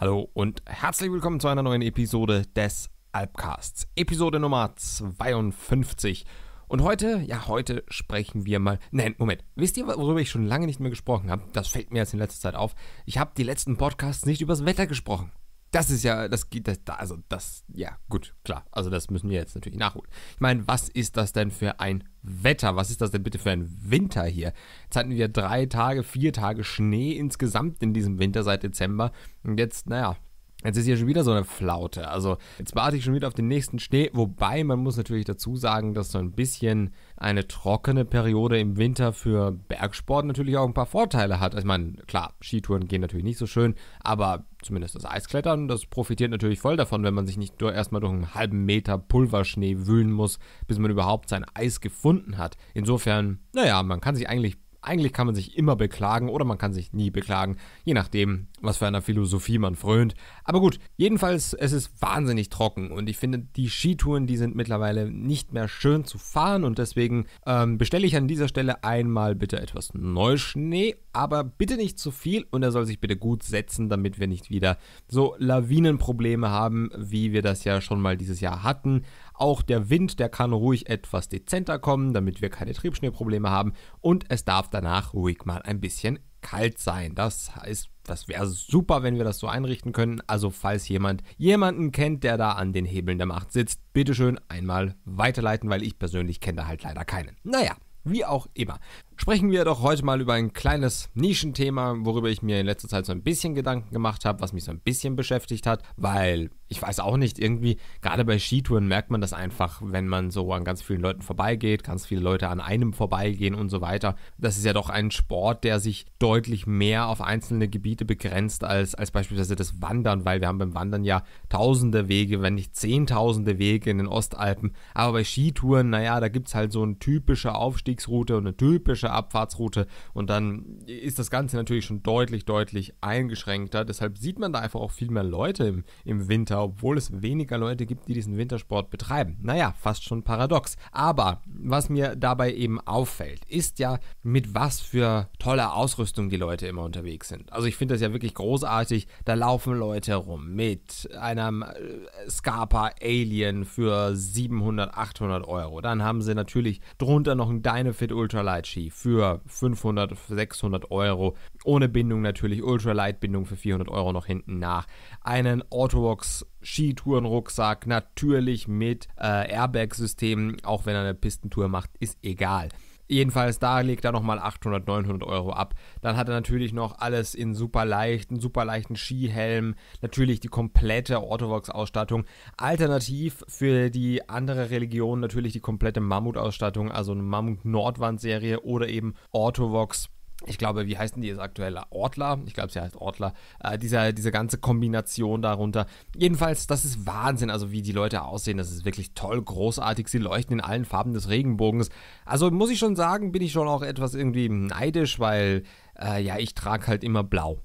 Hallo und herzlich willkommen zu einer neuen Episode des Alpcasts. Episode Nummer 52. Und heute, ja, heute sprechen wir mal. Nein, Moment. Wisst ihr, worüber ich schon lange nicht mehr gesprochen habe? Das fällt mir jetzt in letzter Zeit auf. Ich habe die letzten Podcasts nicht übers Wetter gesprochen. Das ist ja, das geht, das, also das, ja, gut, klar. Also das müssen wir jetzt natürlich nachholen. Ich meine, was ist das denn für ein Wetter? Was ist das denn bitte für ein Winter hier? Jetzt hatten wir drei Tage, vier Tage Schnee insgesamt in diesem Winter seit Dezember. Und jetzt, naja, Jetzt ist hier schon wieder so eine Flaute. Also jetzt warte ich schon wieder auf den nächsten Schnee. Wobei man muss natürlich dazu sagen, dass so ein bisschen eine trockene Periode im Winter für Bergsport natürlich auch ein paar Vorteile hat. Also ich meine, klar, Skitouren gehen natürlich nicht so schön, aber zumindest das Eisklettern, das profitiert natürlich voll davon, wenn man sich nicht nur erstmal durch einen halben Meter Pulverschnee wühlen muss, bis man überhaupt sein Eis gefunden hat. Insofern, naja, man kann sich eigentlich eigentlich kann man sich immer beklagen oder man kann sich nie beklagen, je nachdem, was für einer Philosophie man frönt. Aber gut, jedenfalls, es ist wahnsinnig trocken und ich finde, die Skitouren, die sind mittlerweile nicht mehr schön zu fahren und deswegen ähm, bestelle ich an dieser Stelle einmal bitte etwas Neuschnee, aber bitte nicht zu viel und er soll sich bitte gut setzen, damit wir nicht wieder so Lawinenprobleme haben, wie wir das ja schon mal dieses Jahr hatten. Auch der Wind, der kann ruhig etwas dezenter kommen, damit wir keine Triebschnellprobleme haben. Und es darf danach ruhig mal ein bisschen kalt sein. Das heißt, das wäre super, wenn wir das so einrichten können. Also falls jemand jemanden kennt, der da an den Hebeln der Macht sitzt, bitteschön einmal weiterleiten, weil ich persönlich kenne da halt leider keinen. Naja. Wie auch immer. Sprechen wir doch heute mal über ein kleines Nischenthema, worüber ich mir in letzter Zeit so ein bisschen Gedanken gemacht habe, was mich so ein bisschen beschäftigt hat, weil ich weiß auch nicht, irgendwie, gerade bei Skitouren merkt man das einfach, wenn man so an ganz vielen Leuten vorbeigeht, ganz viele Leute an einem vorbeigehen und so weiter. Das ist ja doch ein Sport, der sich deutlich mehr auf einzelne Gebiete begrenzt als, als beispielsweise das Wandern, weil wir haben beim Wandern ja tausende Wege, wenn nicht zehntausende Wege in den Ostalpen. Aber bei Skitouren, naja, da gibt es halt so eine typische Aufstiegsroute und eine typische Abfahrtsroute und dann ist das Ganze natürlich schon deutlich, deutlich eingeschränkter. Deshalb sieht man da einfach auch viel mehr Leute im, im Winter Winter, obwohl es weniger Leute gibt, die diesen Wintersport betreiben. Naja, fast schon paradox. Aber was mir dabei eben auffällt, ist ja, mit was für toller Ausrüstung die Leute immer unterwegs sind. Also ich finde das ja wirklich großartig. Da laufen Leute rum mit einem äh, Scarpa Alien für 700, 800 Euro. Dann haben sie natürlich drunter noch ein Dynafit Ultralight Ski für 500, 600 Euro. Ohne Bindung natürlich, Ultralight-Bindung für 400 Euro noch hinten nach. Einen Autorox Skitourenrucksack, natürlich mit äh, Airbag-System, auch wenn er eine Pistentour macht, ist egal. Jedenfalls, da legt er nochmal 800, 900 Euro ab. Dann hat er natürlich noch alles in super leichten, super leichten Skihelm. Natürlich die komplette Orthovox-Ausstattung. Alternativ für die andere Religion natürlich die komplette Mammut-Ausstattung, also eine Mammut-Nordwand-Serie oder eben Orthovox ich glaube, wie heißen die jetzt aktuell? Ortler? Ich glaube, sie heißt Ortler. Äh, dieser, diese ganze Kombination darunter. Jedenfalls, das ist Wahnsinn, also wie die Leute aussehen. Das ist wirklich toll, großartig. Sie leuchten in allen Farben des Regenbogens. Also muss ich schon sagen, bin ich schon auch etwas irgendwie neidisch, weil, äh, ja, ich trage halt immer blau.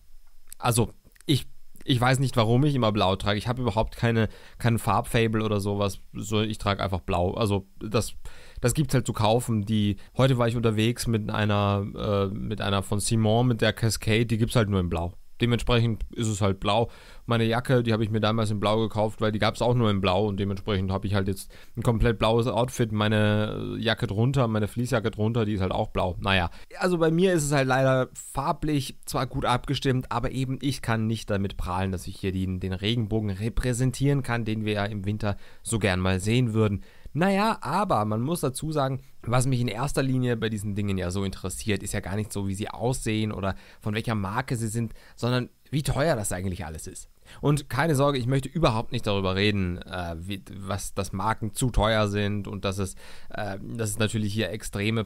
Also, ich ich weiß nicht, warum ich immer blau trage. Ich habe überhaupt keine, kein Farbfable oder sowas. So, ich trage einfach blau. Also das das gibt es halt zu kaufen. Die heute war ich unterwegs mit einer äh, mit einer von Simon mit der Cascade, die gibt es halt nur in Blau. Dementsprechend ist es halt blau. Meine Jacke, die habe ich mir damals in blau gekauft, weil die gab es auch nur in blau und dementsprechend habe ich halt jetzt ein komplett blaues Outfit, meine Jacke drunter, meine Fließjacke drunter, die ist halt auch blau. Naja, also bei mir ist es halt leider farblich zwar gut abgestimmt, aber eben ich kann nicht damit prahlen, dass ich hier den, den Regenbogen repräsentieren kann, den wir ja im Winter so gern mal sehen würden. Naja, aber man muss dazu sagen, was mich in erster Linie bei diesen Dingen ja so interessiert, ist ja gar nicht so, wie sie aussehen oder von welcher Marke sie sind, sondern wie teuer das eigentlich alles ist. Und keine Sorge, ich möchte überhaupt nicht darüber reden, äh, wie, was, dass Marken zu teuer sind und dass es, äh, dass es natürlich hier extreme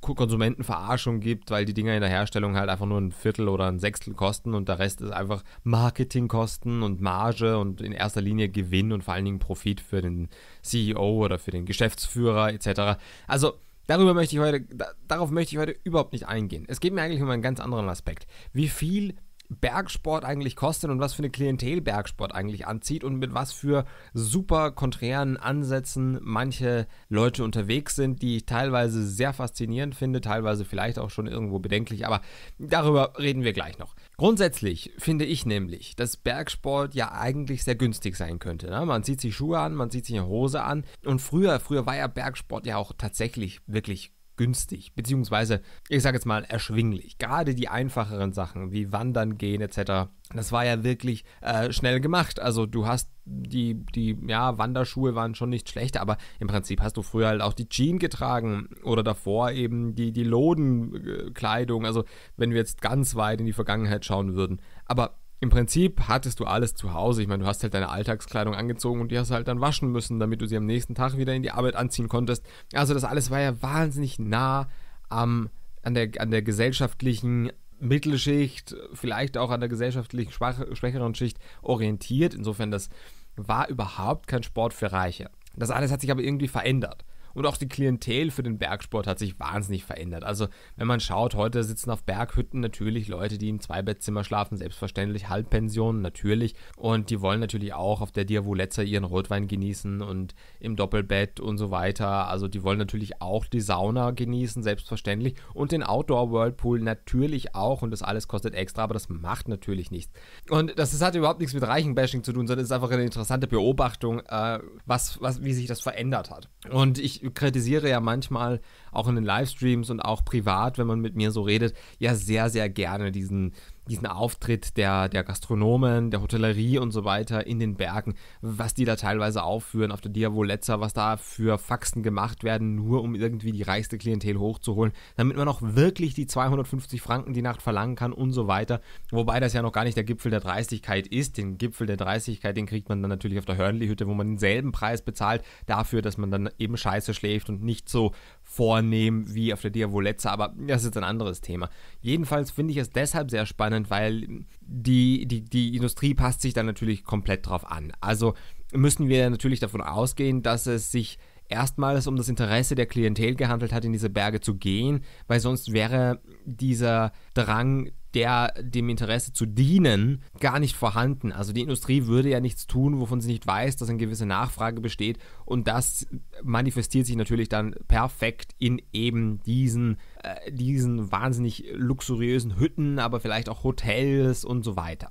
Konsumentenverarschung gibt, weil die Dinger in der Herstellung halt einfach nur ein Viertel oder ein Sechstel kosten und der Rest ist einfach Marketingkosten und Marge und in erster Linie Gewinn und vor allen Dingen Profit für den CEO oder für den Geschäftsführer etc. Also Darüber möchte ich heute, da, darauf möchte ich heute überhaupt nicht eingehen. Es geht mir eigentlich um einen ganz anderen Aspekt. Wie viel Bergsport eigentlich kostet und was für eine Klientel Bergsport eigentlich anzieht und mit was für super konträren Ansätzen manche Leute unterwegs sind, die ich teilweise sehr faszinierend finde, teilweise vielleicht auch schon irgendwo bedenklich, aber darüber reden wir gleich noch. Grundsätzlich finde ich nämlich, dass Bergsport ja eigentlich sehr günstig sein könnte. Ne? Man zieht sich Schuhe an, man zieht sich eine Hose an und früher, früher war ja Bergsport ja auch tatsächlich wirklich günstig günstig, beziehungsweise ich sage jetzt mal erschwinglich. Gerade die einfacheren Sachen wie Wandern gehen etc. Das war ja wirklich äh, schnell gemacht. Also du hast die, die, ja, Wanderschuhe waren schon nicht schlecht, aber im Prinzip hast du früher halt auch die Jeans getragen oder davor eben die, die Lodenkleidung. Also wenn wir jetzt ganz weit in die Vergangenheit schauen würden. Aber im Prinzip hattest du alles zu Hause. Ich meine, du hast halt deine Alltagskleidung angezogen und die hast du halt dann waschen müssen, damit du sie am nächsten Tag wieder in die Arbeit anziehen konntest. Also das alles war ja wahnsinnig nah am, an, der, an der gesellschaftlichen Mittelschicht, vielleicht auch an der gesellschaftlichen schwach, schwächeren Schicht orientiert. Insofern, das war überhaupt kein Sport für Reiche. Das alles hat sich aber irgendwie verändert. Und auch die Klientel für den Bergsport hat sich wahnsinnig verändert. Also, wenn man schaut, heute sitzen auf Berghütten natürlich Leute, die im Zweibettzimmer schlafen, selbstverständlich, Halbpensionen, natürlich. Und die wollen natürlich auch auf der Diavoletza ihren Rotwein genießen und im Doppelbett und so weiter. Also, die wollen natürlich auch die Sauna genießen, selbstverständlich. Und den Outdoor-Whirlpool natürlich auch. Und das alles kostet extra, aber das macht natürlich nichts. Und das, das hat überhaupt nichts mit Reichenbashing zu tun, sondern es ist einfach eine interessante Beobachtung, äh, was, was, wie sich das verändert hat. Und ich kritisiere ja manchmal auch in den Livestreams und auch privat, wenn man mit mir so redet, ja sehr, sehr gerne diesen diesen Auftritt der, der Gastronomen, der Hotellerie und so weiter in den Bergen, was die da teilweise aufführen auf der Diavoletza, was da für Faxen gemacht werden, nur um irgendwie die reichste Klientel hochzuholen, damit man auch wirklich die 250 Franken die Nacht verlangen kann und so weiter. Wobei das ja noch gar nicht der Gipfel der Dreistigkeit ist. Den Gipfel der Dreistigkeit, den kriegt man dann natürlich auf der Hörnli-Hütte, wo man denselben Preis bezahlt dafür, dass man dann eben scheiße schläft und nicht so vornehm wie auf der Diavoletza, aber das ist ein anderes Thema. Jedenfalls finde ich es deshalb sehr spannend, weil die, die, die Industrie passt sich da natürlich komplett drauf an. Also müssen wir natürlich davon ausgehen, dass es sich erstmals um das Interesse der Klientel gehandelt hat, in diese Berge zu gehen, weil sonst wäre dieser Drang, der dem Interesse zu dienen, gar nicht vorhanden. Also die Industrie würde ja nichts tun, wovon sie nicht weiß, dass eine gewisse Nachfrage besteht und das manifestiert sich natürlich dann perfekt in eben diesen, äh, diesen wahnsinnig luxuriösen Hütten, aber vielleicht auch Hotels und so weiter.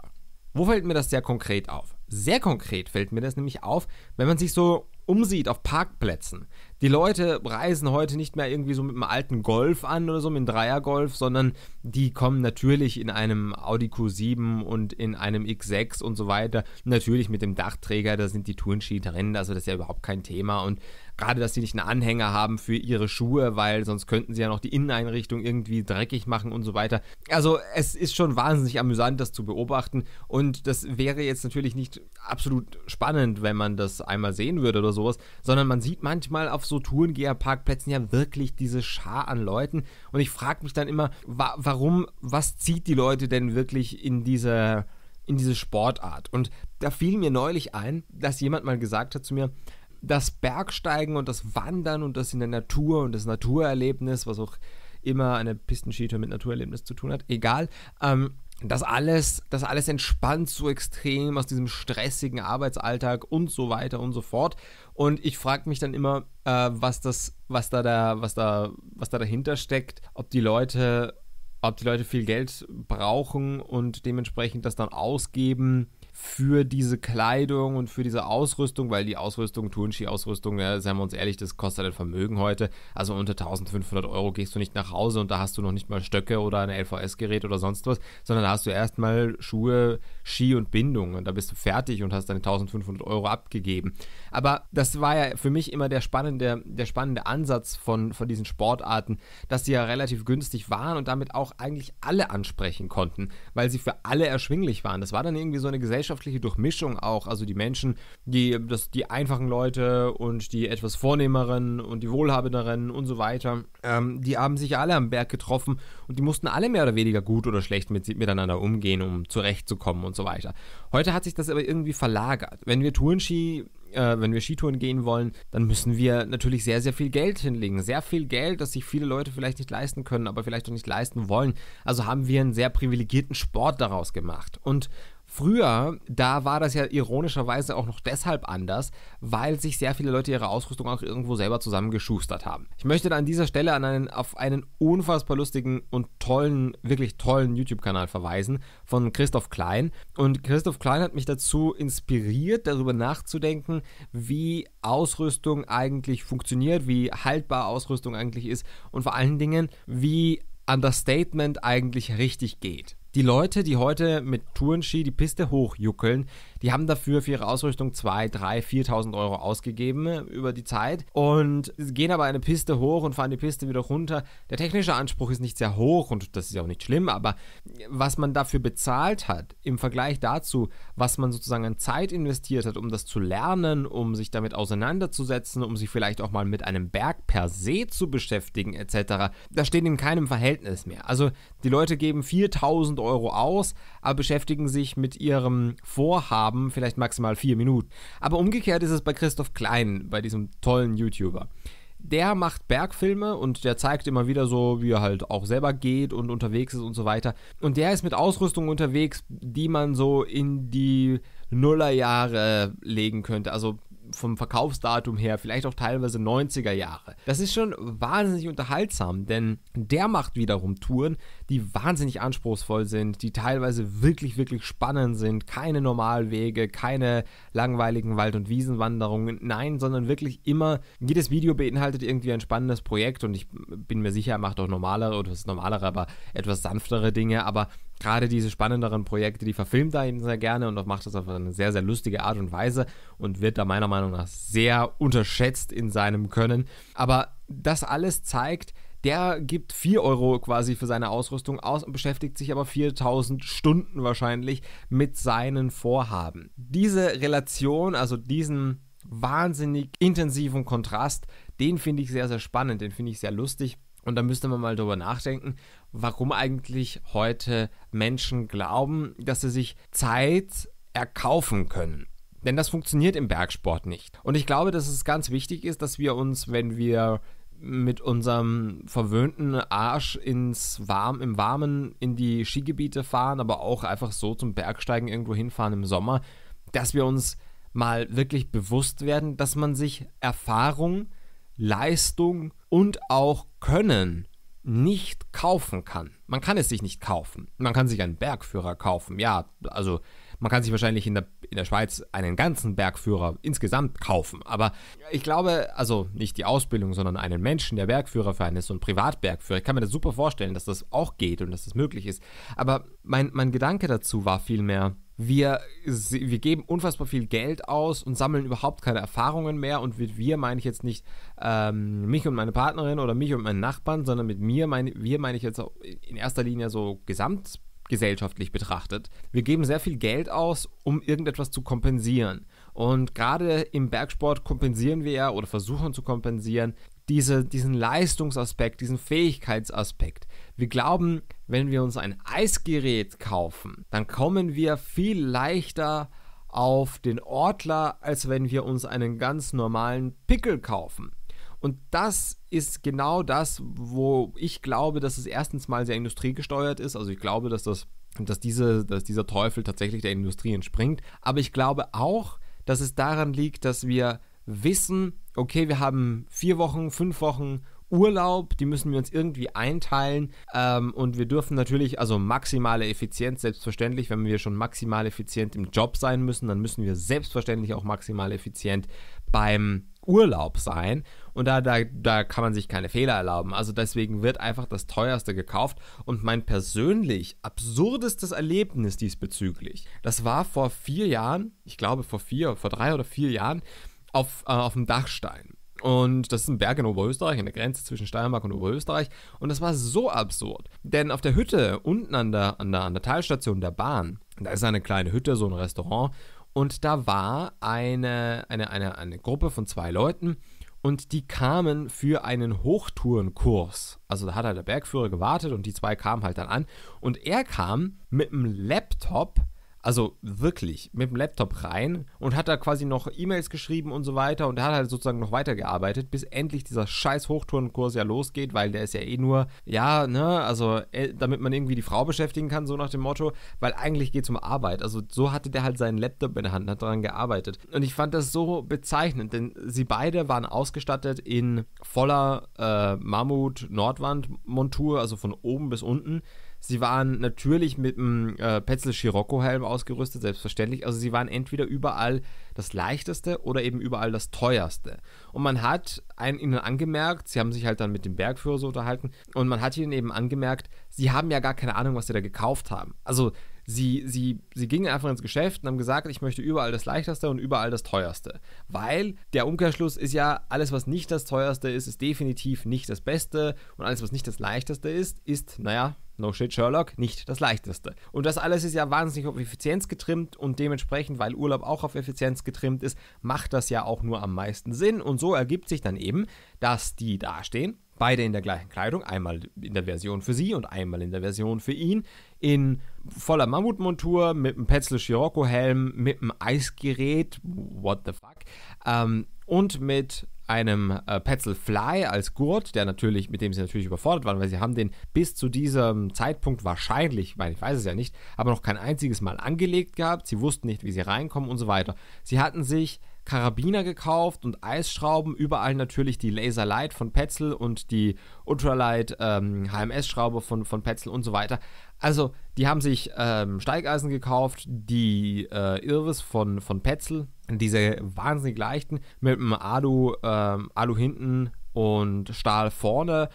Wo fällt mir das sehr konkret auf? Sehr konkret fällt mir das nämlich auf, wenn man sich so umsieht auf Parkplätzen. Die Leute reisen heute nicht mehr irgendwie so mit einem alten Golf an oder so, mit einem Dreiergolf, sondern die kommen natürlich in einem Audi Q7 und in einem X6 und so weiter. Natürlich mit dem Dachträger, da sind die Tourenski drin, also das ist ja überhaupt kein Thema. Und gerade, dass sie nicht einen Anhänger haben für ihre Schuhe, weil sonst könnten sie ja noch die Inneneinrichtung irgendwie dreckig machen und so weiter. Also es ist schon wahnsinnig amüsant, das zu beobachten und das wäre jetzt natürlich nicht absolut spannend, wenn man das einmal sehen würde oder sowas, sondern man sieht manchmal auf so Tourengeher-Parkplätzen ja wirklich diese Schar an Leuten und ich frage mich dann immer, wa warum, was zieht die Leute denn wirklich in diese in diese Sportart. Und da fiel mir neulich ein, dass jemand mal gesagt hat zu mir, das Bergsteigen und das Wandern und das in der Natur und das Naturerlebnis, was auch immer eine Pistenskitour mit Naturerlebnis zu tun hat, egal. Ähm, das alles, das alles entspannt so extrem aus diesem stressigen Arbeitsalltag und so weiter und so fort. Und ich frage mich dann immer, äh, was das, was da, da, was da, was da dahinter steckt, ob die Leute, ob die Leute viel Geld brauchen und dementsprechend das dann ausgeben für diese Kleidung und für diese Ausrüstung, weil die Ausrüstung, Tourenski-Ausrüstung, ja, seien wir uns ehrlich, das kostet ein halt Vermögen heute. Also unter 1500 Euro gehst du nicht nach Hause und da hast du noch nicht mal Stöcke oder ein LVS-Gerät oder sonst was, sondern da hast du erstmal Schuhe, Ski und Bindung und da bist du fertig und hast deine 1500 Euro abgegeben. Aber das war ja für mich immer der spannende, der spannende Ansatz von, von diesen Sportarten, dass sie ja relativ günstig waren und damit auch eigentlich alle ansprechen konnten, weil sie für alle erschwinglich waren. Das war dann irgendwie so eine gesellschaftliche Durchmischung auch. Also die Menschen, die, das, die einfachen Leute und die etwas vornehmeren und die wohlhabenderen und so weiter, ähm, die haben sich alle am Berg getroffen und die mussten alle mehr oder weniger gut oder schlecht mit, miteinander umgehen, um zurechtzukommen und so weiter. Heute hat sich das aber irgendwie verlagert. Wenn wir Tourenski äh, wenn wir Skitouren gehen wollen, dann müssen wir natürlich sehr, sehr viel Geld hinlegen. Sehr viel Geld, das sich viele Leute vielleicht nicht leisten können, aber vielleicht auch nicht leisten wollen. Also haben wir einen sehr privilegierten Sport daraus gemacht. Und Früher, da war das ja ironischerweise auch noch deshalb anders, weil sich sehr viele Leute ihre Ausrüstung auch irgendwo selber zusammengeschustert haben. Ich möchte da an dieser Stelle an einen, auf einen unfassbar lustigen und tollen, wirklich tollen YouTube-Kanal verweisen von Christoph Klein. Und Christoph Klein hat mich dazu inspiriert, darüber nachzudenken, wie Ausrüstung eigentlich funktioniert, wie haltbar Ausrüstung eigentlich ist und vor allen Dingen, wie Understatement eigentlich richtig geht. Die Leute, die heute mit Tourenski die Piste hochjuckeln, die haben dafür für ihre Ausrüstung 2, 3, 4.000 Euro ausgegeben über die Zeit und gehen aber eine Piste hoch und fahren die Piste wieder runter. Der technische Anspruch ist nicht sehr hoch und das ist auch nicht schlimm, aber was man dafür bezahlt hat im Vergleich dazu, was man sozusagen an Zeit investiert hat, um das zu lernen, um sich damit auseinanderzusetzen, um sich vielleicht auch mal mit einem Berg per se zu beschäftigen etc., da steht in keinem Verhältnis mehr. Also die Leute geben 4.000 Euro Euro aus, aber beschäftigen sich mit ihrem Vorhaben vielleicht maximal vier Minuten. Aber umgekehrt ist es bei Christoph Klein, bei diesem tollen YouTuber. Der macht Bergfilme und der zeigt immer wieder so, wie er halt auch selber geht und unterwegs ist und so weiter. Und der ist mit Ausrüstung unterwegs, die man so in die Nullerjahre legen könnte. Also vom Verkaufsdatum her, vielleicht auch teilweise 90er Jahre. Das ist schon wahnsinnig unterhaltsam, denn der macht wiederum Touren, die wahnsinnig anspruchsvoll sind, die teilweise wirklich, wirklich spannend sind. Keine Normalwege, keine langweiligen Wald- und Wiesenwanderungen, nein, sondern wirklich immer, jedes Video beinhaltet irgendwie ein spannendes Projekt und ich bin mir sicher, er macht auch normalere oder was normalere, aber etwas sanftere Dinge, aber gerade diese spannenderen Projekte, die verfilmt er ihn sehr gerne und macht das auf eine sehr, sehr lustige Art und Weise und wird da meiner Meinung nach sehr unterschätzt in seinem Können. Aber das alles zeigt, der gibt 4 Euro quasi für seine Ausrüstung aus und beschäftigt sich aber 4000 Stunden wahrscheinlich mit seinen Vorhaben. Diese Relation, also diesen wahnsinnig intensiven Kontrast, den finde ich sehr, sehr spannend, den finde ich sehr lustig. Und da müsste man mal drüber nachdenken, warum eigentlich heute Menschen glauben, dass sie sich Zeit erkaufen können. Denn das funktioniert im Bergsport nicht. Und ich glaube, dass es ganz wichtig ist, dass wir uns, wenn wir mit unserem verwöhnten Arsch ins Warm, im Warmen in die Skigebiete fahren, aber auch einfach so zum Bergsteigen irgendwo hinfahren im Sommer, dass wir uns mal wirklich bewusst werden, dass man sich Erfahrung, Leistung und auch Können nicht kaufen kann. Man kann es sich nicht kaufen. Man kann sich einen Bergführer kaufen. Ja, also man kann sich wahrscheinlich in der, in der Schweiz einen ganzen Bergführer insgesamt kaufen. Aber ich glaube, also nicht die Ausbildung, sondern einen Menschen, der Bergführer für einen ist, und Privatbergführer. Ich kann mir das super vorstellen, dass das auch geht und dass das möglich ist. Aber mein, mein Gedanke dazu war vielmehr, wir, wir geben unfassbar viel Geld aus und sammeln überhaupt keine Erfahrungen mehr. Und mit wir meine ich jetzt nicht ähm, mich und meine Partnerin oder mich und meinen Nachbarn, sondern mit mir meine, wir meine ich jetzt in erster Linie so gesamtgesellschaftlich betrachtet. Wir geben sehr viel Geld aus, um irgendetwas zu kompensieren. Und gerade im Bergsport kompensieren wir ja oder versuchen zu kompensieren, diese, diesen Leistungsaspekt, diesen Fähigkeitsaspekt. Wir glauben, wenn wir uns ein Eisgerät kaufen, dann kommen wir viel leichter auf den Ortler, als wenn wir uns einen ganz normalen Pickel kaufen. Und das ist genau das, wo ich glaube, dass es erstens mal sehr industriegesteuert ist. Also ich glaube, dass, das, dass, diese, dass dieser Teufel tatsächlich der Industrie entspringt. Aber ich glaube auch, dass es daran liegt, dass wir wissen, okay, wir haben vier Wochen, fünf Wochen Urlaub, die müssen wir uns irgendwie einteilen ähm, und wir dürfen natürlich, also maximale Effizienz, selbstverständlich, wenn wir schon maximal effizient im Job sein müssen, dann müssen wir selbstverständlich auch maximal effizient beim Urlaub sein und da, da, da kann man sich keine Fehler erlauben. Also deswegen wird einfach das teuerste gekauft und mein persönlich absurdestes Erlebnis diesbezüglich, das war vor vier Jahren, ich glaube vor vier, vor drei oder vier Jahren, auf, äh, auf dem Dachstein. Und das ist ein Berg in Oberösterreich, an der Grenze zwischen Steiermark und Oberösterreich. Und das war so absurd. Denn auf der Hütte unten an der, an der, an der Talstation der Bahn, da ist eine kleine Hütte, so ein Restaurant. Und da war eine, eine, eine, eine Gruppe von zwei Leuten und die kamen für einen Hochtourenkurs. Also da hat halt der Bergführer gewartet und die zwei kamen halt dann an. Und er kam mit einem Laptop also wirklich mit dem Laptop rein und hat da quasi noch E-Mails geschrieben und so weiter und er hat halt sozusagen noch weitergearbeitet, bis endlich dieser scheiß Hochtourenkurs ja losgeht, weil der ist ja eh nur, ja, ne, also äh, damit man irgendwie die Frau beschäftigen kann, so nach dem Motto, weil eigentlich geht es um Arbeit. Also so hatte der halt seinen Laptop in der Hand, hat daran gearbeitet. Und ich fand das so bezeichnend, denn sie beide waren ausgestattet in voller äh, Mammut-Nordwand-Montur, also von oben bis unten. Sie waren natürlich mit einem äh, Petzl Scirocco Helm ausgerüstet, selbstverständlich. Also sie waren entweder überall das leichteste oder eben überall das teuerste. Und man hat einen, ihnen angemerkt, sie haben sich halt dann mit dem Bergführer so unterhalten und man hat ihnen eben angemerkt, sie haben ja gar keine Ahnung, was sie da gekauft haben. Also sie, sie, sie gingen einfach ins Geschäft und haben gesagt, ich möchte überall das leichteste und überall das teuerste. Weil der Umkehrschluss ist ja, alles, was nicht das teuerste ist, ist definitiv nicht das Beste und alles, was nicht das leichteste ist, ist, naja, No shit, Sherlock, nicht das leichteste. Und das alles ist ja wahnsinnig auf Effizienz getrimmt und dementsprechend, weil Urlaub auch auf Effizienz getrimmt ist, macht das ja auch nur am meisten Sinn. Und so ergibt sich dann eben, dass die dastehen beide in der gleichen Kleidung, einmal in der Version für sie und einmal in der Version für ihn, in voller Mammutmontur, mit einem Petzl Scirocco-Helm, mit einem Eisgerät, what the fuck, ähm, und mit einem äh, Petzl Fly als Gurt, der natürlich, mit dem sie natürlich überfordert waren, weil sie haben den bis zu diesem Zeitpunkt wahrscheinlich, ich, ich weiß es ja nicht, aber noch kein einziges Mal angelegt gehabt. Sie wussten nicht, wie sie reinkommen und so weiter. Sie hatten sich Karabiner gekauft und Eisschrauben, überall natürlich die Laser Light von Petzl und die Ultralight ähm, HMS-Schraube von, von Petzl und so weiter. Also, die haben sich ähm, Steigeisen gekauft, die äh, Irvis von, von Petzl, diese wahnsinnig leichten, mit einem Alu, ähm, Alu hinten und Stahl vorne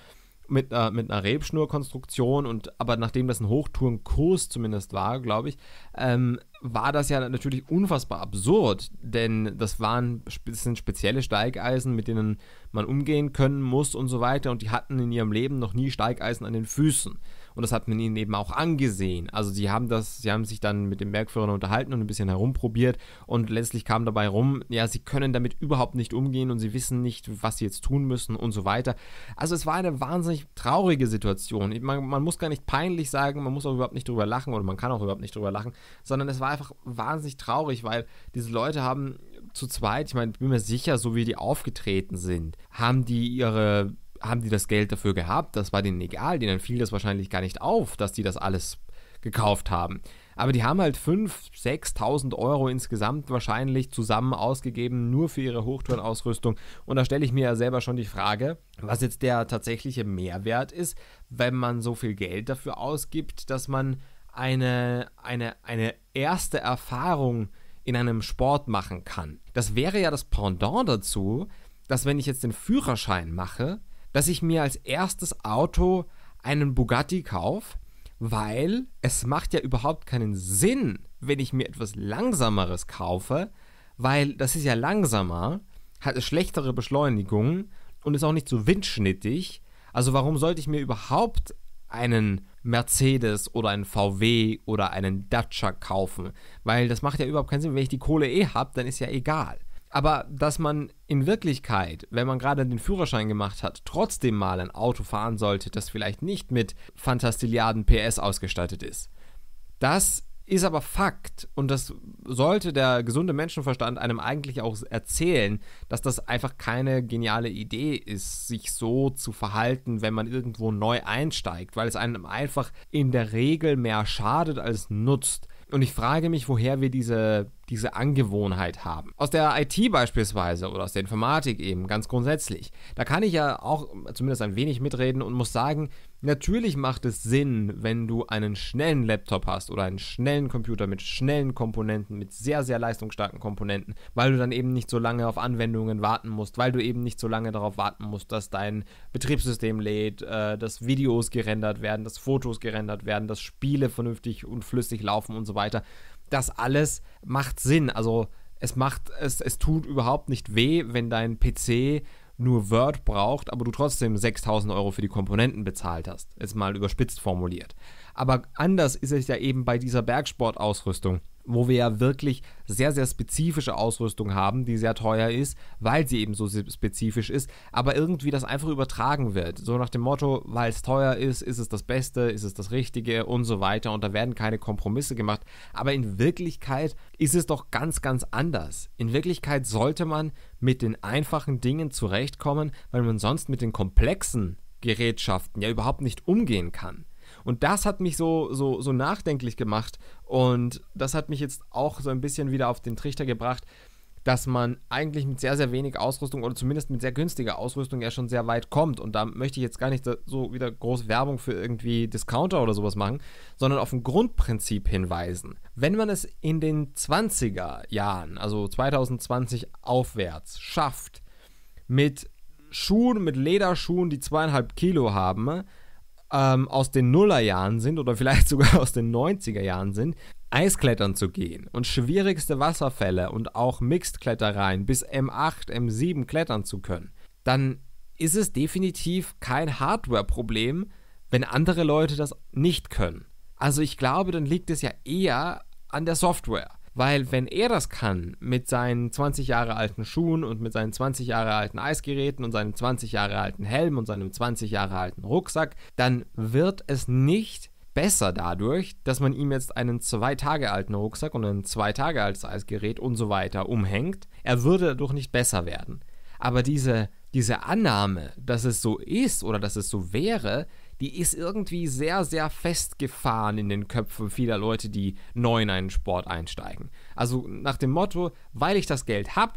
mit einer, mit einer Rebschnurkonstruktion und aber nachdem das ein Hochtourenkurs zumindest war, glaube ich, ähm, war das ja natürlich unfassbar absurd, denn das waren das sind spezielle Steigeisen, mit denen man umgehen können muss und so weiter und die hatten in ihrem Leben noch nie Steigeisen an den Füßen und das hat man ihnen eben auch angesehen. Also sie haben das, sie haben sich dann mit dem Bergführer unterhalten und ein bisschen herumprobiert und letztlich kam dabei rum, ja, sie können damit überhaupt nicht umgehen und sie wissen nicht, was sie jetzt tun müssen und so weiter. Also es war eine wahnsinnig traurige Situation. Man, man muss gar nicht peinlich sagen, man muss auch überhaupt nicht drüber lachen oder man kann auch überhaupt nicht drüber lachen, sondern es war einfach wahnsinnig traurig, weil diese Leute haben zu zweit, ich meine, ich bin mir sicher, so wie die aufgetreten sind, haben die ihre, haben die das Geld dafür gehabt, das war denen egal, denen fiel das wahrscheinlich gar nicht auf, dass die das alles gekauft haben. Aber die haben halt 5.000, 6.000 Euro insgesamt wahrscheinlich zusammen ausgegeben, nur für ihre Hochtourenausrüstung. Und da stelle ich mir ja selber schon die Frage, was jetzt der tatsächliche Mehrwert ist, wenn man so viel Geld dafür ausgibt, dass man eine, eine, eine erste Erfahrung in einem Sport machen kann. Das wäre ja das Pendant dazu, dass wenn ich jetzt den Führerschein mache, dass ich mir als erstes Auto einen Bugatti kaufe, weil es macht ja überhaupt keinen Sinn, wenn ich mir etwas langsameres kaufe, weil das ist ja langsamer, hat eine schlechtere Beschleunigung und ist auch nicht so windschnittig. Also warum sollte ich mir überhaupt einen Mercedes oder einen VW oder einen Dacia kaufen, weil das macht ja überhaupt keinen Sinn. Wenn ich die Kohle eh habe, dann ist ja egal. Aber dass man in Wirklichkeit, wenn man gerade den Führerschein gemacht hat, trotzdem mal ein Auto fahren sollte, das vielleicht nicht mit Fantastilliarden PS ausgestattet ist, das ist aber Fakt und das sollte der gesunde Menschenverstand einem eigentlich auch erzählen, dass das einfach keine geniale Idee ist, sich so zu verhalten, wenn man irgendwo neu einsteigt, weil es einem einfach in der Regel mehr schadet als nutzt. Und ich frage mich, woher wir diese diese Angewohnheit haben. Aus der IT beispielsweise oder aus der Informatik eben ganz grundsätzlich. Da kann ich ja auch zumindest ein wenig mitreden und muss sagen, natürlich macht es Sinn, wenn du einen schnellen Laptop hast oder einen schnellen Computer mit schnellen Komponenten, mit sehr, sehr leistungsstarken Komponenten, weil du dann eben nicht so lange auf Anwendungen warten musst, weil du eben nicht so lange darauf warten musst, dass dein Betriebssystem lädt, äh, dass Videos gerendert werden, dass Fotos gerendert werden, dass Spiele vernünftig und flüssig laufen und so weiter das alles macht Sinn. Also es macht, es, es tut überhaupt nicht weh, wenn dein PC nur Word braucht, aber du trotzdem 6000 Euro für die Komponenten bezahlt hast. Jetzt mal überspitzt formuliert. Aber anders ist es ja eben bei dieser Bergsportausrüstung wo wir ja wirklich sehr, sehr spezifische Ausrüstung haben, die sehr teuer ist, weil sie eben so spezifisch ist, aber irgendwie das einfach übertragen wird. So nach dem Motto, weil es teuer ist, ist es das Beste, ist es das Richtige und so weiter und da werden keine Kompromisse gemacht. Aber in Wirklichkeit ist es doch ganz, ganz anders. In Wirklichkeit sollte man mit den einfachen Dingen zurechtkommen, weil man sonst mit den komplexen Gerätschaften ja überhaupt nicht umgehen kann. Und das hat mich so, so, so nachdenklich gemacht und das hat mich jetzt auch so ein bisschen wieder auf den Trichter gebracht, dass man eigentlich mit sehr, sehr wenig Ausrüstung oder zumindest mit sehr günstiger Ausrüstung ja schon sehr weit kommt. Und da möchte ich jetzt gar nicht so wieder groß Werbung für irgendwie Discounter oder sowas machen, sondern auf ein Grundprinzip hinweisen. Wenn man es in den 20er Jahren, also 2020 aufwärts, schafft, mit Schuhen, mit Lederschuhen, die zweieinhalb Kilo haben, ähm, aus den Nullerjahren sind oder vielleicht sogar aus den 90er Jahren sind, Eisklettern zu gehen und schwierigste Wasserfälle und auch Mixed-Klettereien bis M8, M7 klettern zu können, dann ist es definitiv kein Hardware-Problem, wenn andere Leute das nicht können. Also ich glaube, dann liegt es ja eher an der Software. Weil wenn er das kann, mit seinen 20 Jahre alten Schuhen und mit seinen 20 Jahre alten Eisgeräten und seinem 20 Jahre alten Helm und seinem 20 Jahre alten Rucksack, dann wird es nicht besser dadurch, dass man ihm jetzt einen zwei Tage alten Rucksack und ein zwei Tage altes Eisgerät und so weiter umhängt. Er würde dadurch nicht besser werden. Aber diese, diese Annahme, dass es so ist oder dass es so wäre, die ist irgendwie sehr, sehr festgefahren in den Köpfen vieler Leute, die neu in einen Sport einsteigen. Also nach dem Motto, weil ich das Geld habe,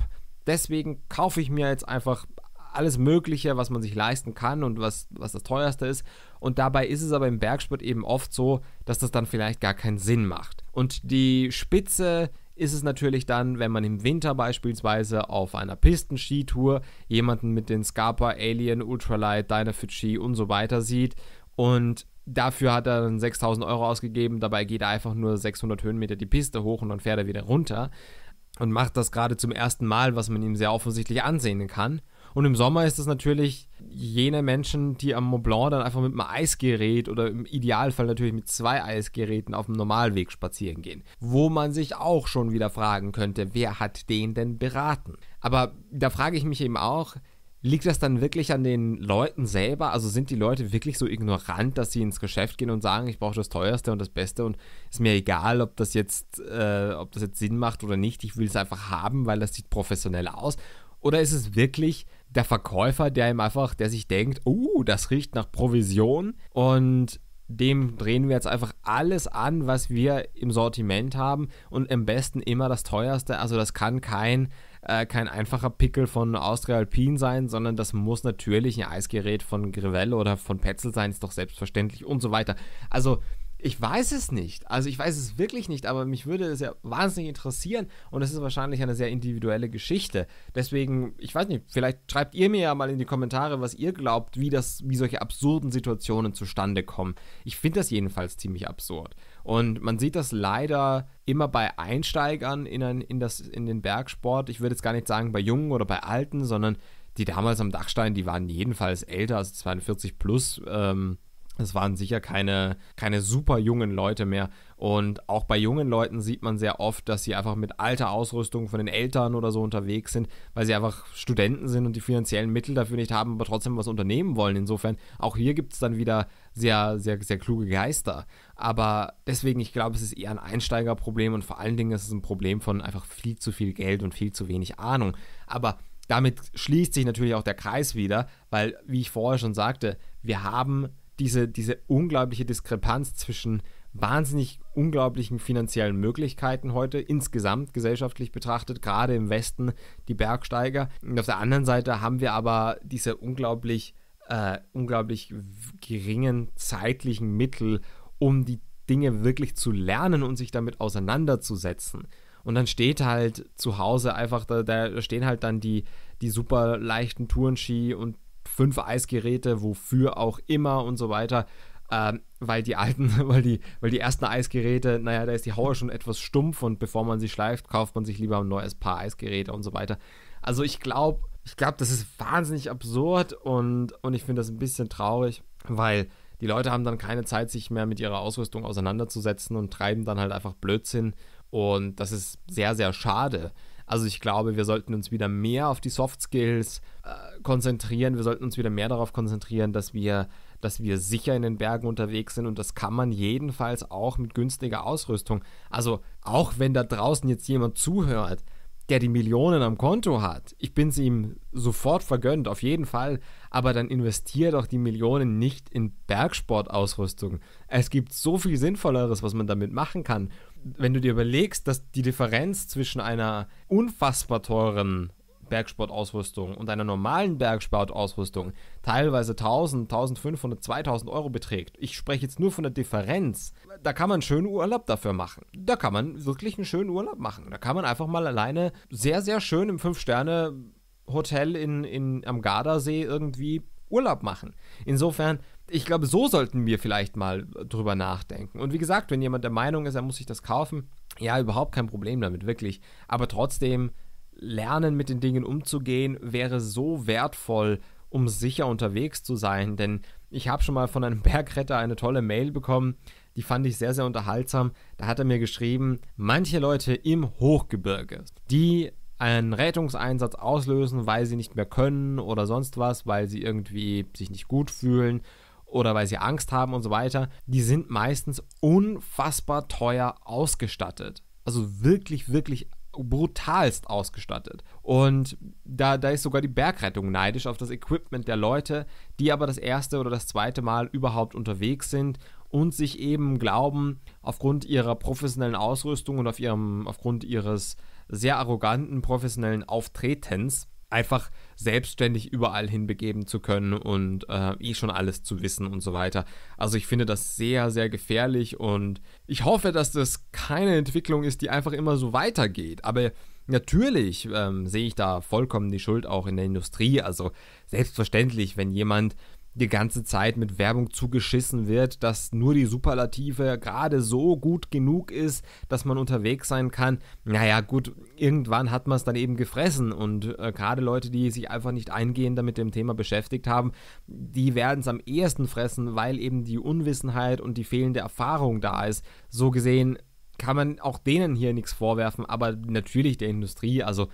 deswegen kaufe ich mir jetzt einfach alles Mögliche, was man sich leisten kann und was, was das teuerste ist. Und dabei ist es aber im Bergsport eben oft so, dass das dann vielleicht gar keinen Sinn macht. Und die Spitze ist es natürlich dann, wenn man im Winter beispielsweise auf einer Pistenskitour jemanden mit den Scarpa, Alien, Ultralight, Dynafit-Ski und so weiter sieht und dafür hat er dann 6000 Euro ausgegeben, dabei geht er einfach nur 600 Höhenmeter die Piste hoch und dann fährt er wieder runter und macht das gerade zum ersten Mal, was man ihm sehr offensichtlich ansehen kann. Und im Sommer ist es natürlich jene Menschen, die am Mont Blanc dann einfach mit einem Eisgerät oder im Idealfall natürlich mit zwei Eisgeräten auf dem Normalweg spazieren gehen. Wo man sich auch schon wieder fragen könnte, wer hat den denn beraten? Aber da frage ich mich eben auch, Liegt das dann wirklich an den Leuten selber? Also sind die Leute wirklich so ignorant, dass sie ins Geschäft gehen und sagen, ich brauche das teuerste und das beste und ist mir egal, ob das jetzt, äh, ob das jetzt Sinn macht oder nicht, ich will es einfach haben, weil das sieht professionell aus? Oder ist es wirklich der Verkäufer, der ihm einfach, der sich denkt, oh, das riecht nach Provision und dem drehen wir jetzt einfach alles an, was wir im Sortiment haben und am besten immer das teuerste. Also das kann kein äh, kein einfacher Pickel von Austria Alpin sein, sondern das muss natürlich ein Eisgerät von Grevelle oder von Petzl sein, ist doch selbstverständlich und so weiter. Also ich weiß es nicht. Also ich weiß es wirklich nicht, aber mich würde es ja wahnsinnig interessieren und es ist wahrscheinlich eine sehr individuelle Geschichte. Deswegen, ich weiß nicht, vielleicht schreibt ihr mir ja mal in die Kommentare, was ihr glaubt, wie das, wie solche absurden Situationen zustande kommen. Ich finde das jedenfalls ziemlich absurd. Und man sieht das leider immer bei Einsteigern in, ein, in, das, in den Bergsport. Ich würde jetzt gar nicht sagen bei Jungen oder bei Alten, sondern die damals am Dachstein, die waren jedenfalls älter, also 42 plus. Ähm, es waren sicher keine, keine super jungen Leute mehr. Und auch bei jungen Leuten sieht man sehr oft, dass sie einfach mit alter Ausrüstung von den Eltern oder so unterwegs sind, weil sie einfach Studenten sind und die finanziellen Mittel dafür nicht haben, aber trotzdem was unternehmen wollen. Insofern, auch hier gibt es dann wieder sehr, sehr, sehr kluge Geister. Aber deswegen, ich glaube, es ist eher ein Einsteigerproblem und vor allen Dingen ist es ein Problem von einfach viel zu viel Geld und viel zu wenig Ahnung. Aber damit schließt sich natürlich auch der Kreis wieder, weil, wie ich vorher schon sagte, wir haben diese, diese unglaubliche Diskrepanz zwischen wahnsinnig unglaublichen finanziellen Möglichkeiten heute, insgesamt gesellschaftlich betrachtet, gerade im Westen die Bergsteiger. Und auf der anderen Seite haben wir aber diese unglaublich, äh, unglaublich geringen zeitlichen Mittel, um die Dinge wirklich zu lernen und sich damit auseinanderzusetzen. Und dann steht halt zu Hause einfach, da, da stehen halt dann die, die super leichten Tourenski und fünf Eisgeräte, wofür auch immer und so weiter. Ähm, weil die alten, weil die, weil die ersten Eisgeräte, naja, da ist die Haue schon etwas stumpf und bevor man sie schleift, kauft man sich lieber ein neues Paar Eisgeräte und so weiter. Also ich glaube, ich glaube, das ist wahnsinnig absurd und, und ich finde das ein bisschen traurig, weil die Leute haben dann keine Zeit, sich mehr mit ihrer Ausrüstung auseinanderzusetzen und treiben dann halt einfach Blödsinn. Und das ist sehr, sehr schade. Also ich glaube, wir sollten uns wieder mehr auf die Soft Skills äh, konzentrieren. Wir sollten uns wieder mehr darauf konzentrieren, dass wir, dass wir sicher in den Bergen unterwegs sind und das kann man jedenfalls auch mit günstiger Ausrüstung. Also auch wenn da draußen jetzt jemand zuhört, der die Millionen am Konto hat, ich bin es ihm sofort vergönnt, auf jeden Fall, aber dann investier doch die Millionen nicht in Bergsportausrüstung. Es gibt so viel Sinnvolleres, was man damit machen kann wenn du dir überlegst, dass die Differenz zwischen einer unfassbar teuren Bergsportausrüstung und einer normalen Bergsportausrüstung teilweise 1000, 1500, 2000 Euro beträgt. Ich spreche jetzt nur von der Differenz. Da kann man einen schönen Urlaub dafür machen. Da kann man wirklich einen schönen Urlaub machen. Da kann man einfach mal alleine sehr, sehr schön im Fünf-Sterne-Hotel in, in, am Gardasee irgendwie Urlaub machen. Insofern, ich glaube, so sollten wir vielleicht mal drüber nachdenken. Und wie gesagt, wenn jemand der Meinung ist, er muss sich das kaufen, ja, überhaupt kein Problem damit, wirklich. Aber trotzdem, lernen mit den Dingen umzugehen, wäre so wertvoll, um sicher unterwegs zu sein. Denn ich habe schon mal von einem Bergretter eine tolle Mail bekommen, die fand ich sehr, sehr unterhaltsam. Da hat er mir geschrieben, manche Leute im Hochgebirge, die einen Rettungseinsatz auslösen, weil sie nicht mehr können oder sonst was, weil sie irgendwie sich nicht gut fühlen oder weil sie Angst haben und so weiter, die sind meistens unfassbar teuer ausgestattet. Also wirklich, wirklich brutalst ausgestattet. Und da, da ist sogar die Bergrettung neidisch auf das Equipment der Leute, die aber das erste oder das zweite Mal überhaupt unterwegs sind und sich eben glauben, aufgrund ihrer professionellen Ausrüstung und auf ihrem, aufgrund ihres sehr arroganten professionellen Auftretens einfach selbstständig überall hinbegeben zu können und äh, eh schon alles zu wissen und so weiter. Also ich finde das sehr, sehr gefährlich und ich hoffe, dass das keine Entwicklung ist, die einfach immer so weitergeht. Aber natürlich ähm, sehe ich da vollkommen die Schuld auch in der Industrie. Also selbstverständlich, wenn jemand die ganze Zeit mit Werbung zugeschissen wird, dass nur die Superlative gerade so gut genug ist, dass man unterwegs sein kann. Naja, gut, irgendwann hat man es dann eben gefressen und äh, gerade Leute, die sich einfach nicht eingehender mit dem Thema beschäftigt haben, die werden es am ehesten fressen, weil eben die Unwissenheit und die fehlende Erfahrung da ist. So gesehen kann man auch denen hier nichts vorwerfen, aber natürlich der Industrie, also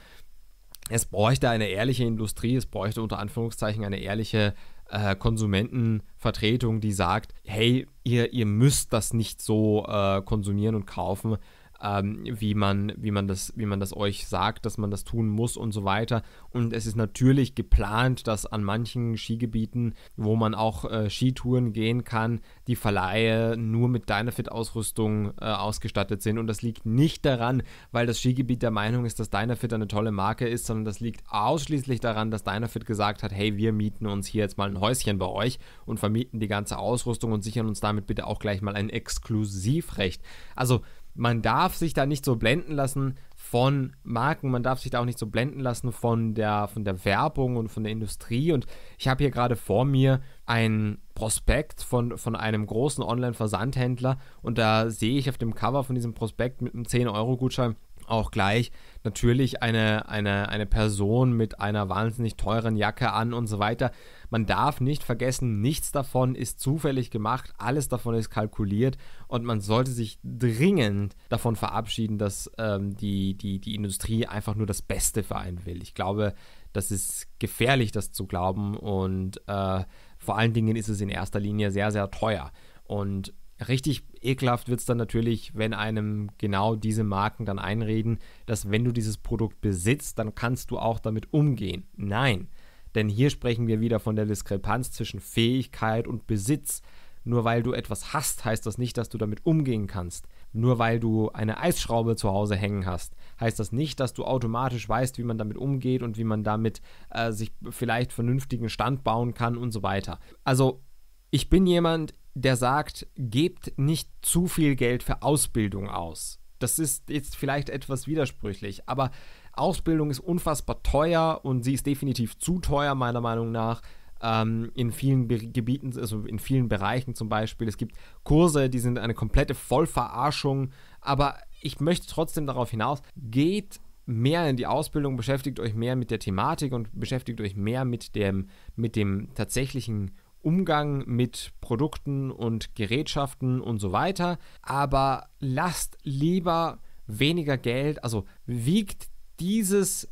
es bräuchte eine ehrliche Industrie, es bräuchte unter Anführungszeichen eine ehrliche äh, Konsumentenvertretung, die sagt, hey, ihr, ihr müsst das nicht so äh, konsumieren und kaufen, ähm, wie, man, wie, man das, wie man das euch sagt, dass man das tun muss und so weiter. Und es ist natürlich geplant, dass an manchen Skigebieten, wo man auch äh, Skitouren gehen kann, die Verleihe nur mit Dynafit-Ausrüstung äh, ausgestattet sind. Und das liegt nicht daran, weil das Skigebiet der Meinung ist, dass Dynafit eine tolle Marke ist, sondern das liegt ausschließlich daran, dass Dynafit gesagt hat, hey, wir mieten uns hier jetzt mal ein Häuschen bei euch und vermieten die ganze Ausrüstung und sichern uns damit bitte auch gleich mal ein Exklusivrecht. Also man darf sich da nicht so blenden lassen von Marken, man darf sich da auch nicht so blenden lassen von der, von der Werbung und von der Industrie. Und ich habe hier gerade vor mir ein Prospekt von, von einem großen Online-Versandhändler und da sehe ich auf dem Cover von diesem Prospekt mit einem 10-Euro-Gutschein, auch gleich natürlich eine, eine, eine Person mit einer wahnsinnig teuren Jacke an und so weiter. Man darf nicht vergessen, nichts davon ist zufällig gemacht, alles davon ist kalkuliert und man sollte sich dringend davon verabschieden, dass ähm, die, die, die Industrie einfach nur das Beste für einen will. Ich glaube, das ist gefährlich, das zu glauben und äh, vor allen Dingen ist es in erster Linie sehr, sehr teuer. Und Richtig ekelhaft wird es dann natürlich, wenn einem genau diese Marken dann einreden, dass wenn du dieses Produkt besitzt, dann kannst du auch damit umgehen. Nein, denn hier sprechen wir wieder von der Diskrepanz zwischen Fähigkeit und Besitz. Nur weil du etwas hast, heißt das nicht, dass du damit umgehen kannst. Nur weil du eine Eisschraube zu Hause hängen hast, heißt das nicht, dass du automatisch weißt, wie man damit umgeht und wie man damit äh, sich vielleicht vernünftigen Stand bauen kann und so weiter. Also ich bin jemand, der sagt, gebt nicht zu viel Geld für Ausbildung aus. Das ist jetzt vielleicht etwas widersprüchlich, aber Ausbildung ist unfassbar teuer und sie ist definitiv zu teuer, meiner Meinung nach. Ähm, in vielen Be Gebieten, also in vielen Bereichen zum Beispiel. Es gibt Kurse, die sind eine komplette Vollverarschung, aber ich möchte trotzdem darauf hinaus, geht mehr in die Ausbildung, beschäftigt euch mehr mit der Thematik und beschäftigt euch mehr mit dem, mit dem tatsächlichen Umgang mit Produkten und Gerätschaften und so weiter. Aber lasst lieber weniger Geld, also wiegt dieses,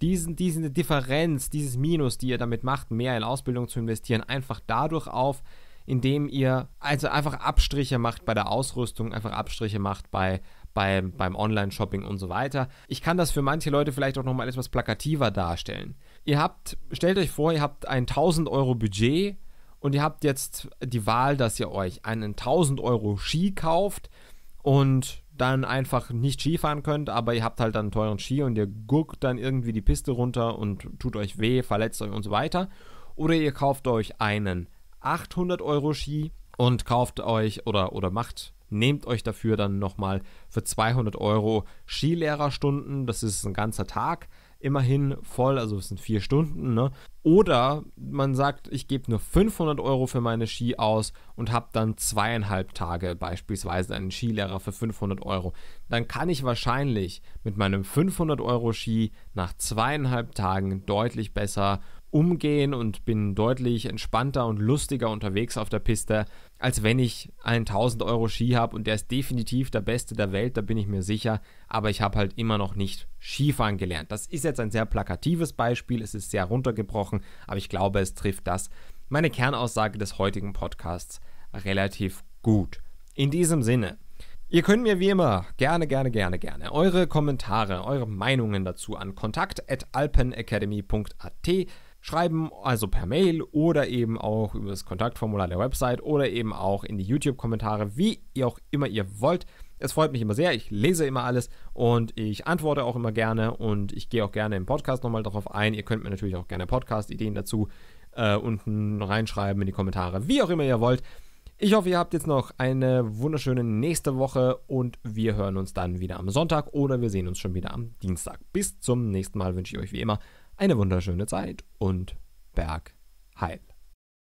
diesen, diese Differenz, dieses Minus, die ihr damit macht, mehr in Ausbildung zu investieren, einfach dadurch auf, indem ihr also einfach Abstriche macht bei der Ausrüstung, einfach Abstriche macht bei, bei beim Online-Shopping und so weiter. Ich kann das für manche Leute vielleicht auch nochmal etwas plakativer darstellen. Ihr habt, stellt euch vor, ihr habt ein 1000 Euro Budget und ihr habt jetzt die Wahl, dass ihr euch einen 1000 Euro Ski kauft und dann einfach nicht Ski fahren könnt, aber ihr habt halt dann einen teuren Ski und ihr guckt dann irgendwie die Piste runter und tut euch weh, verletzt euch und so weiter. Oder ihr kauft euch einen 800 Euro Ski und kauft euch oder, oder macht, nehmt euch dafür dann nochmal für 200 Euro Skilehrerstunden, das ist ein ganzer Tag immerhin voll, also es sind vier Stunden, ne? Oder man sagt, ich gebe nur 500 Euro für meine Ski aus und habe dann zweieinhalb Tage beispielsweise einen Skilehrer für 500 Euro. Dann kann ich wahrscheinlich mit meinem 500 Euro Ski nach zweieinhalb Tagen deutlich besser umgehen und bin deutlich entspannter und lustiger unterwegs auf der Piste, als wenn ich einen 1000 Euro Ski habe und der ist definitiv der beste der Welt, da bin ich mir sicher, aber ich habe halt immer noch nicht Skifahren gelernt. Das ist jetzt ein sehr plakatives Beispiel, es ist sehr runtergebrochen, aber ich glaube, es trifft das, meine Kernaussage des heutigen Podcasts relativ gut. In diesem Sinne, Ihr könnt mir wie immer gerne, gerne, gerne, gerne eure Kommentare, eure Meinungen dazu an kontakt.alpenacademy.at schreiben, also per Mail oder eben auch über das Kontaktformular der Website oder eben auch in die YouTube-Kommentare, wie ihr auch immer ihr wollt. Es freut mich immer sehr, ich lese immer alles und ich antworte auch immer gerne und ich gehe auch gerne im Podcast nochmal darauf ein. Ihr könnt mir natürlich auch gerne Podcast-Ideen dazu äh, unten reinschreiben in die Kommentare, wie auch immer ihr wollt. Ich hoffe, ihr habt jetzt noch eine wunderschöne nächste Woche und wir hören uns dann wieder am Sonntag oder wir sehen uns schon wieder am Dienstag. Bis zum nächsten Mal wünsche ich euch wie immer eine wunderschöne Zeit und Berg heil.